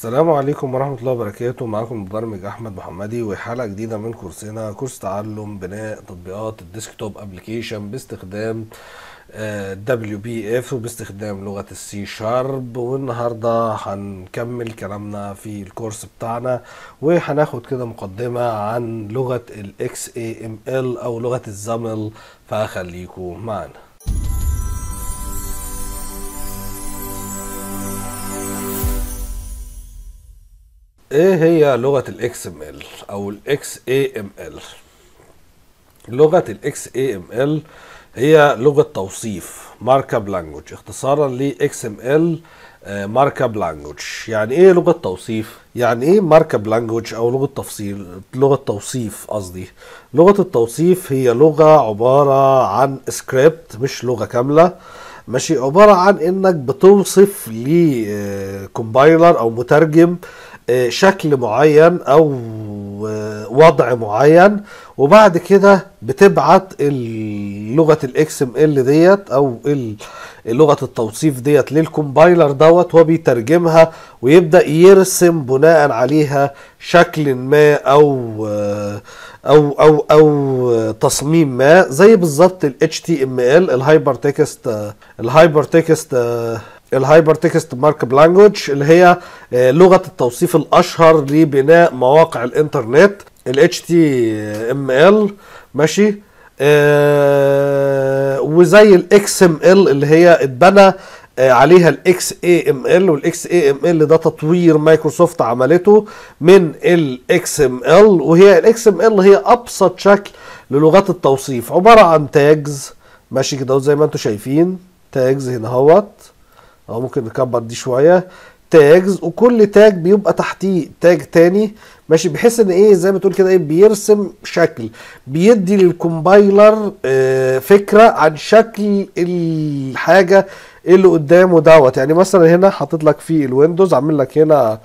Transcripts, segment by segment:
السلام عليكم ورحمة الله وبركاته معكم المبرمج أحمد محمدي وحلقة جديدة من كورسنا كورس تعلم بناء تطبيقات الديسكتوب ابلكيشن باستخدام دبليو بي اف وباستخدام لغة السي شارب والنهاردة هنكمل كلامنا في الكورس بتاعنا وهناخد كده مقدمة عن لغة الاكس اي ام ال او لغة الزمل فخليكم معنا ايه هي لغة الاكس ام ال او الاكس اي ام ال لغه الاكس اي ام ال هي لغة توصيف ماركا لانجوج اختصارا ل اكس ام ال ماركا لانجوج يعني ايه لغة توصيف يعني ايه ماركا لانجوج او لغة تفصيل لغة توصيف قصدي لغة التوصيف هي لغة عبارة عن سكريبت مش لغة كاملة ماشي عبارة عن انك بتوصف لكومبايلر آه، او مترجم آه، شكل معين او آه، وضع معين وبعد كده بتبعت لغه الاكس ام ال ديت او لغه التوصيف ديت للكومبايلر دوت وبيترجمها ويبدا يرسم بناء عليها شكل ما او آه، او او او تصميم ما زي بالظبط ال HTML الهايبر تكست الهايبر تكست الهايبر تكست مارك لانجوج اللي هي آه، لغه التوصيف الاشهر لبناء مواقع الانترنت ال HTML ماشي الاكس آه، وزي ال XML اللي هي اتبنى اي آه، عليها ال XAML وال XAML ده تطوير مايكروسوفت عملته من ال XML وهي ال XML هي ابسط شكل للغات التوصيف عباره عن تاجز ماشي كده زي ما انتم شايفين تاجز هنا اهوت او ممكن نكبر دي شويه تاجز وكل تاج بيبقى تحتيه تاج تاني ماشي بحيث ان ايه زي ما تقول كده ايه بيرسم شكل بيدي للكومبايلر آه فكره عن شكل الحاجه اللي قدامه دوت يعني مثلا هنا حاطط لك في الويندوز عامل لك هنا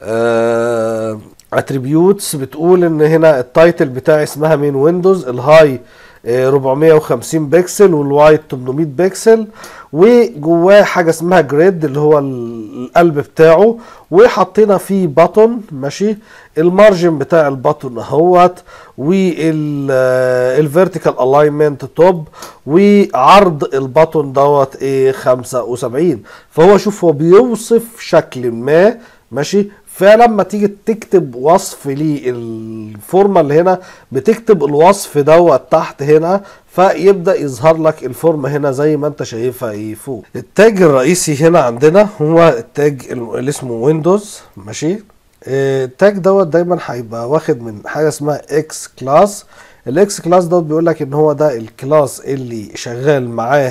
آه اتريبيوتس بتقول ان هنا التايتل بتاعي اسمها مين ويندوز الهاي 450 بكسل والوايت 800 بكسل وجواه حاجه اسمها جريد اللي هو القلب بتاعه وحطينا فيه باتون ماشي المارجن بتاع الباتون اهوت والفيرتيكال الاينمنت توب وعرض الباتون دوت ايه 75 فهو شوف هو بيوصف شكل ما ماشي فلما تيجي تكتب وصف للفورمه اللي هنا بتكتب الوصف دوت تحت هنا فيبدا يظهر لك الفورمه هنا زي ما انت شايفها ايه فوق التاج الرئيسي هنا عندنا هو التاج اللي اسمه ويندوز ماشي آه، التاج دوت دايما هيبقى واخد من حاجه اسمها اكس كلاس الاكس كلاس دوت بيقول لك ان هو ده الكلاس اللي شغال معاه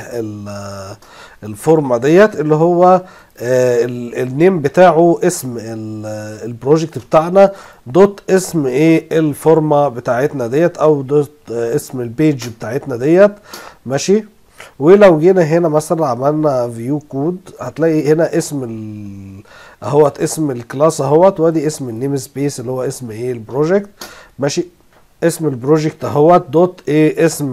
الفورمه ديت اللي هو آه، النيم بتاعه اسم البروجكت بتاعنا دوت اسم ايه الفورمه بتاعتنا ديت او دوت آه، اسم البيج بتاعتنا ديت ماشي ولو جينا هنا مثلا عملنا فيو كود هتلاقي هنا اسم اهوت اسم الكلاس اهوت وادي اسم النيم سبيس اللي هو اسم ايه البروجكت ماشي اسم البروجكت اهوت دوت ايه اسم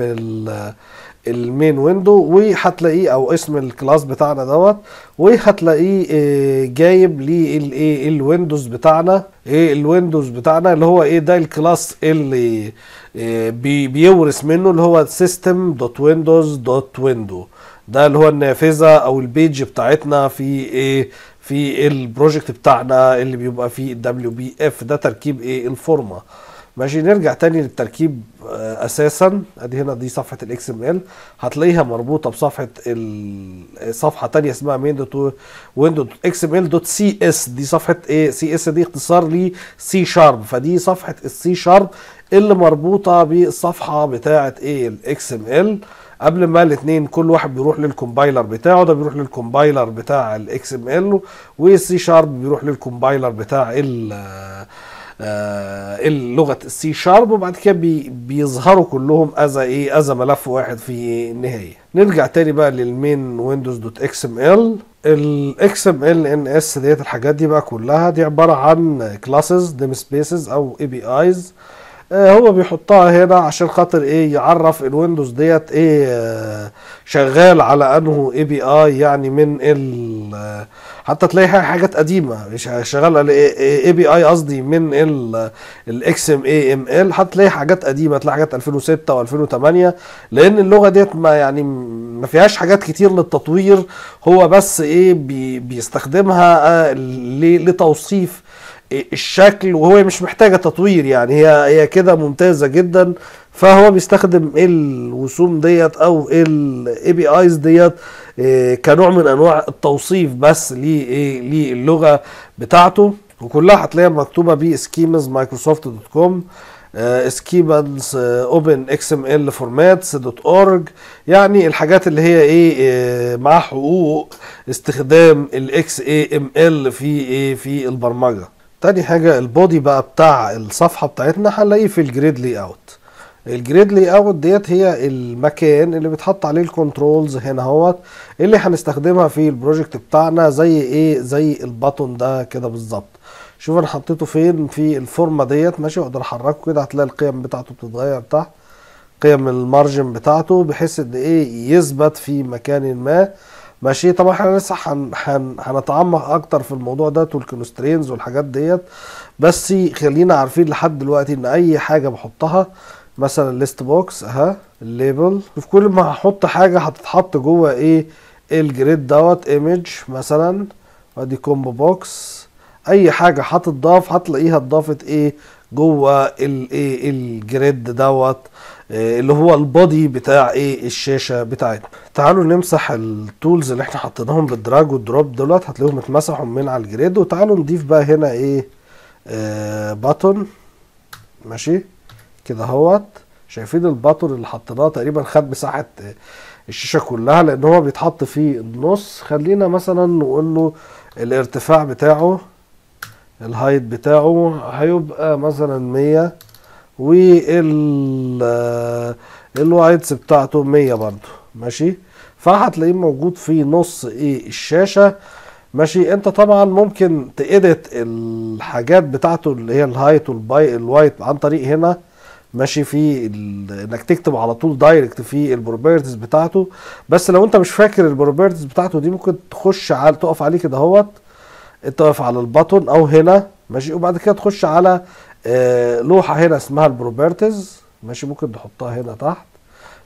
المين ويندو وهتلاقيه او اسم الكلاس بتاعنا دوت وهتلاقيه آه، جايب للايه الويندوز بتاعنا ايه الويندوز بتاعنا اللي هو ايه ده الكلاس اللي آه، بي بيورث منه اللي هو سيستم دوت ويندوز دوت ويندو ده اللي هو النافذه او البيج بتاعتنا في ايه في البروجكت بتاعنا اللي بيبقى فيه دبليو بي اف ده تركيب ايه الفورمه ماشي نرجع تاني للتركيب آه، اساسا ادي هنا دي صفحه الاكس ام ال هتلاقيها مربوطه بصفحه آه، صفحه تانية اسمها مين دوت ويندو دوت اكس ام ال دوت سي اس دي صفحه ايه سي اس دي اختصار لي سي شارب فدي صفحه السي شارب اللي مربوطه بالصفحه بتاعه ايه الاكس ام ال قبل ما الاثنين كل واحد بيروح للكومبايلر بتاعه ده بيروح للكومبايلر بتاع الاكس ام ال والسي شارب بيروح للكومبايلر بتاع ال آه، لغه السي شارب وبعد كده بي بيظهروا كلهم از ايه از ملف واحد في النهايه نرجع تاني بقى للمين ويندوز دوت اكس ام ال الاكس ام ال ان اس ديت الحاجات دي بقى كلها دي عباره عن كلاسز ديم سبيسز او اي بي ايز آه، هو بيحطها هنا عشان خاطر ايه يعرف الويندوز ديت ايه آه، شغال على انه اي بي اي يعني من ال حتى تلاقي حاجات قديمه شغال على اي بي اي قصدي من الاكس ام اي ام ال هتلاقي حاجات قديمه تلاقي حاجات 2006 و2008 لان اللغه ديت ما يعني ما فيهاش حاجات كتير للتطوير هو بس ايه بي بيستخدمها آه، لتوصيف الشكل وهو مش محتاجه تطوير يعني هي هي كده ممتازه جدا فهو بيستخدم الوسوم ديت او الاي بي ايز ديت آه، كنوع من انواع التوصيف بس إيه، للغه بتاعته وكلها هتلاقيها مكتوبه سكيمز مايكروسوفت دوت كوم سكيمز اوبن اكس ام ال فورماتس دوت اورج يعني الحاجات اللي هي ايه آه، مع حقوق استخدام الاكس اي ام ال في ايه في البرمجه تاني حاجة البودي بقى بتاع الصفحة بتاعتنا هنلاقيه في الجريد لي اوت الجريد لي اوت ديت هي المكان اللي بيتحط عليه الكنترولز هنا اهوت اللي هنستخدمها في البروجكت بتاعنا زي ايه زي البطن ده كده بالظبط شوف انا حطيته فين في الفورمه ديت ماشي واقدر احركه كده هتلاقي القيم بتاعته بتتغير تحت قيم المارجن بتاعته بحيث ان ايه يثبت في مكان ما ماشي طبعا احنا لسه هن هن هنتعمق اكتر في الموضوع ده والكونسترينز والحاجات ديت بس خلينا عارفين لحد دلوقتي ان اي حاجه بحطها مثلا ليست بوكس اها الليبل في كل ما هحط حاجه هتتحط جوه ايه الجريد دوت ايمج مثلا ادي كومبو بوكس اي حاجه هتتضاف هتلاقيها اتضافت ايه جوه الايه الجريد دوت آه، اللي هو البادي بتاع ايه الشاشه بتاعتنا تعالوا نمسح التولز اللي احنا حطيناهم بالدراج والدروب دولت هتلاقيهم اتمسحوا من على الجريد وتعالوا نضيف بقى هنا ايه آه، باتون ماشي كده اهوت شايفين الباتون اللي حطيناه تقريبا خد مساحه آه، الشاشه كلها لان هو بيتحط في النص خلينا مثلا نقول له الارتفاع بتاعه الهايت بتاعه هيبقى مثلا 100 والوايتس بتاعته 100 برضو ماشي فهتلاقيه موجود في نص ايه الشاشه ماشي انت طبعا ممكن تإديت الحاجات بتاعته اللي هي الهايت والباي الوايت عن طريق هنا ماشي في انك تكتب على طول دايركت في البروبرتيز بتاعته بس لو انت مش فاكر البروبرتيز بتاعته دي ممكن تخش على تقف عليه كده اهوت تقف على الباتون او هنا ماشي وبعد كده تخش على آه، لوحه هنا اسمها البروبرتيز ماشي ممكن نحطها هنا تحت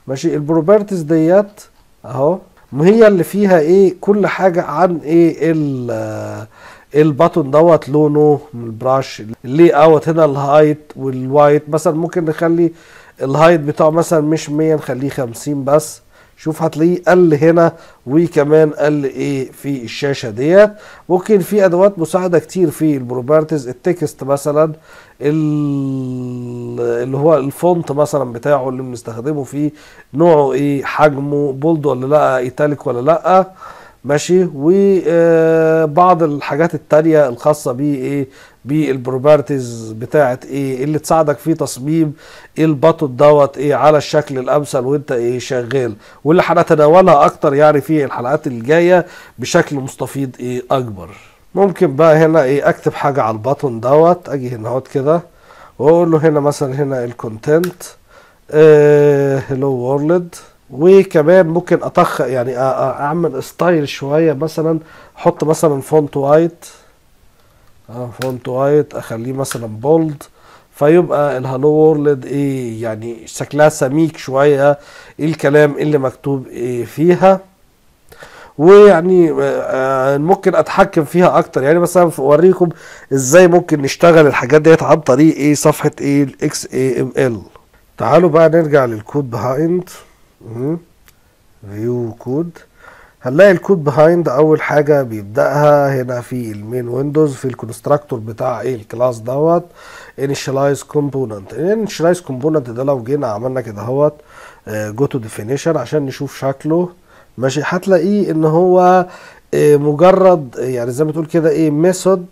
ماشي البروبرتيز ديت اهو هي اللي فيها ايه كل حاجه عن ايه آه، الباتون دوت لونه من البراش اللي اوت هنا الهايت والوايت مثلا ممكن نخلي الهايت بتاعه مثلا مش 100 نخليه 50 بس شوف هتلاقيه قل هنا وكمان قل ايه في الشاشه ديت ممكن في ادوات مساعده كتير في البروبرتيز التكست مثلا اللي هو الفونت مثلا بتاعه اللي بنستخدمه فيه نوعه ايه حجمه بولد ولا لا ايتاليك ولا لا ماشي وبعض الحاجات التانية الخاصة بيه ايه بالبروبرتيز بتاعة ايه اللي تساعدك في تصميم البطن دوت ايه على الشكل الامثل وانت ايه شغال واللي هنتناولها اكتر يعني في الحلقات الجاية بشكل مستفيض ايه اكبر ممكن بقى هنا ايه اكتب حاجة على البطن دوت اجي هنا اهوت كده واقول له هنا مثلا هنا الكونتنت هلو آه، وورلد وكمان ممكن اطخ يعني اعمل ستايل شويه مثلا احط مثلا فونت وايت اه فونت وايت اخليه مثلا بولد فيبقى الهالو وورلد ايه يعني شكلها سميك شويه ايه الكلام اللي مكتوب ايه فيها ويعني آه، آه، ممكن اتحكم فيها اكتر يعني مثلا اوريكم ازاي ممكن نشتغل الحاجات ديت عن طريق ايه صفحه ايه الاكس اي ام ال تعالوا بقى نرجع للكود بهايند فيو hmm? كود هنلاقي الكود بيهايند اول حاجه بيبداها هنا في المين ويندوز في الكونستراكتور بتاع ايه الكلاس دوت انيشلايز كومبوننت انيشلايز كومبوننت ده لو جينا عملنا كده اهوت جو تو ديفينيشن عشان نشوف شكله ماشي هتلاقيه ان هو آه، مجرد يعني زي ما تقول كده ايه ميثود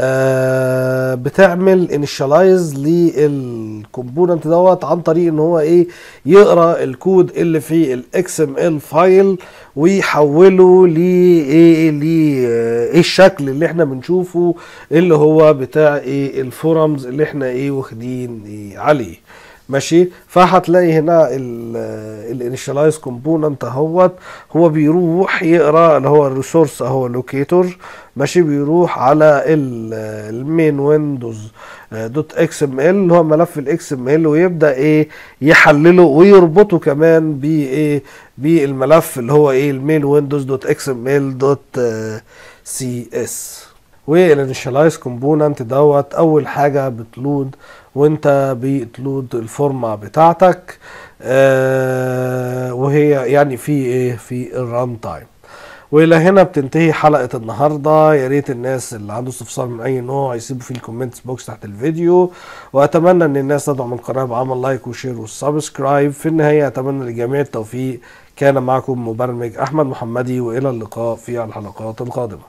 آه، بتعمل انيشالايز للكومبوننت دوت عن طريق ان هو ايه يقرا الكود اللي في الاكس ام ال فايل ويحوله ل ايه ايه الشكل اللي احنا بنشوفه اللي هو بتاع ايه الفورمز اللي احنا ايه واخدين إيه عليه ماشي فهتلاقي هنا الانيشالايز كومبوننت اهوت هو بيروح يقرا اللي هو الريسورس اهو لوكيتور ماشي بيروح على المين ويندوز دوت اكس ام ال اللي هو ملف الاكس ام ال ويبدا ايه يحلله ويربطه كمان بايه بالملف اللي هو ايه المين ويندوز دوت اكس ام ال دوت سي اس والانيشالايز كومبوننت دوت اول حاجه بتلود وانت بتلود الفورمه بتاعتك آه، وهي يعني في ايه في الران تايم والى هنا بتنتهي حلقه النهارده يا ريت الناس اللي عنده استفسار من اي نوع يسيبوا في الكومنتس بوكس تحت الفيديو واتمنى ان الناس تدعم القناه بعمل لايك وشير وسبسكرايب في النهايه اتمنى للجميع التوفيق كان معكم مبرمج احمد محمدي والى اللقاء في الحلقات القادمه